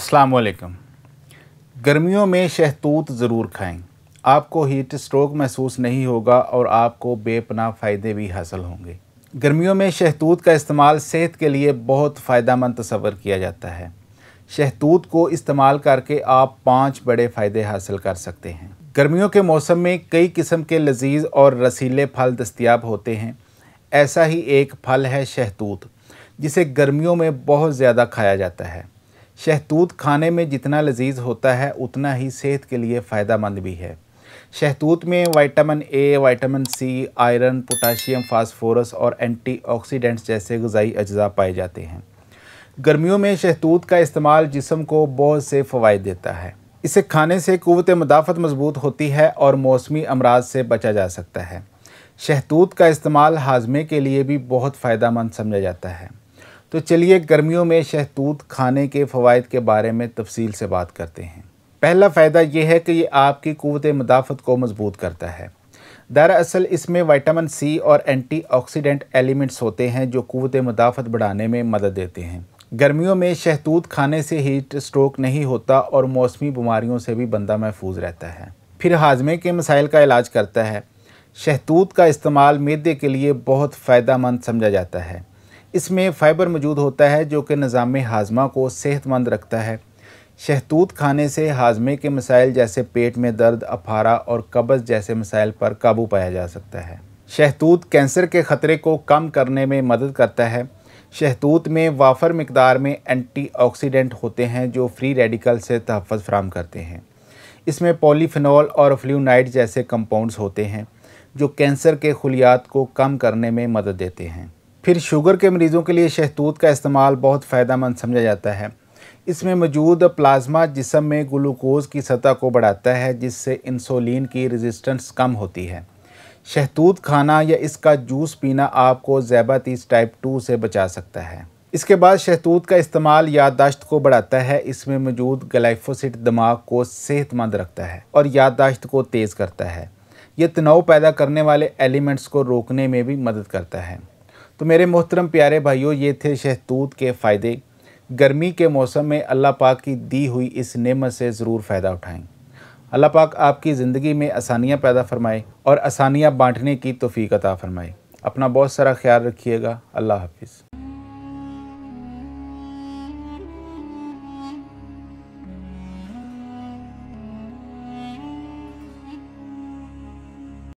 अस्सलाम वालेकुम गर्मियों में शहतूत ज़रूर खाएं आपको हीट स्ट्रोक महसूस नहीं होगा और आपको बेपनाह फ़ायदे भी हासिल होंगे गर्मियों में शहतूत का इस्तेमाल सेहत के लिए बहुत फ़ायदा मंद तस्वर किया जाता है शहतूत को इस्तेमाल करके आप पाँच बड़े फ़ायदे हासिल कर सकते हैं गर्मियों के मौसम में कई किस्म के लजीज और रसीले फल दस्तियाब होते हैं ऐसा ही एक फल है शहतूत जिसे गर्मियों में बहुत ज़्यादा खाया जाता है शहतूत खाने में जितना लजीज़ होता है उतना ही सेहत के लिए फ़ायदा मंद भी है शहतूत में vitamin A vitamin C iron potassium phosphorus और एंटीऑक्सीडेंट्स जैसे गज़ाई अज्जा पाए जाते हैं गर्मियों में शहतूत का इस्तेमाल जिसम को बहुत से फ़वाद देता है इसे खाने से क़वत मदाफ़त मजबूत होती है और मौसमी अमराज से बचा जा सकता है शहतूत का इस्तेमाल हाजमे के लिए भी बहुत फ़ायदा मंद समझा जाता है तो चलिए गर्मियों में शहतूत खाने के फ़वाद के बारे में तफसील से बात करते हैं पहला फ़ायदा यह है कि ये आपकी क़वत मदाफ़त को मजबूत करता है दरअसल इसमें विटामिन सी और एंटीऑक्सीडेंट एलिमेंट्स होते हैं जो क़वत मदाफ़त बढ़ाने में मदद देते हैं गर्मियों में शहतूत खाने से हीट स्ट्रोक नहीं होता और मौसमी बीमारियों से भी बंदा महफूज रहता है फिर हाजमे के मसाइल का इलाज करता है शहतूत का इस्तेमाल मेदे के लिए बहुत फ़ायदा मंद समझा जाता है इसमें फ़ाइबर मौजूद होता है जो कि निज़ाम हाजमा को सेहतमंद रखता है शहतूत खाने से हाजमे के मसाइल जैसे पेट में दर्द अफारा और कब्ज़ जैसे मसाइल पर काबू पाया जा सकता है शहतूत कैंसर के ख़तरे को कम करने में मदद करता है शहतूत में वाफर मकदार में एंटीऑक्सीडेंट होते हैं जो फ्री रेडिकल से तहफ़ फ्राहम करते हैं इसमें पॉलीफिनॉल और फ्लूनाइड जैसे कंपाउंड्स होते हैं जो कैंसर के खलियात को कम करने में मदद देते हैं फिर शुगर के मरीज़ों के लिए शहतूत का इस्तेमाल बहुत फ़ायदा समझा जाता है इसमें मौजूद प्लाज्मा जिसम में ग्लूकोज की सतह को बढ़ाता है जिससे इंसुलिन की रेजिस्टेंस कम होती है शहतूत खाना या इसका जूस पीना आपको ज़ैबातीस टाइप टू से बचा सकता है इसके बाद शहतूत का इस्तेमाल याददाश्त को बढ़ाता है इसमें मौजूद ग्लाइफोसिट दिमाग को सेहतमंद रखता है और याददाश्त को तेज़ करता है ये तनाव पैदा करने वाले एलिमेंट्स को रोकने में भी मदद करता है तो मेरे मोहतरम प्यारे भाइयों ये थे शहतूत के फ़ायदे गर्मी के मौसम में अल्लाह पाक की दी हुई इस नेमत से ज़रूर फ़ायदा उठाएं अल्लाह पाक आपकी ज़िंदगी में आसानियाँ पैदा फरमाए और आसानियाँ बाँटने की तोफ़ी अता फ़रमाए अपना बहुत सारा ख्याल रखिएगा अल्लाह हाफिज़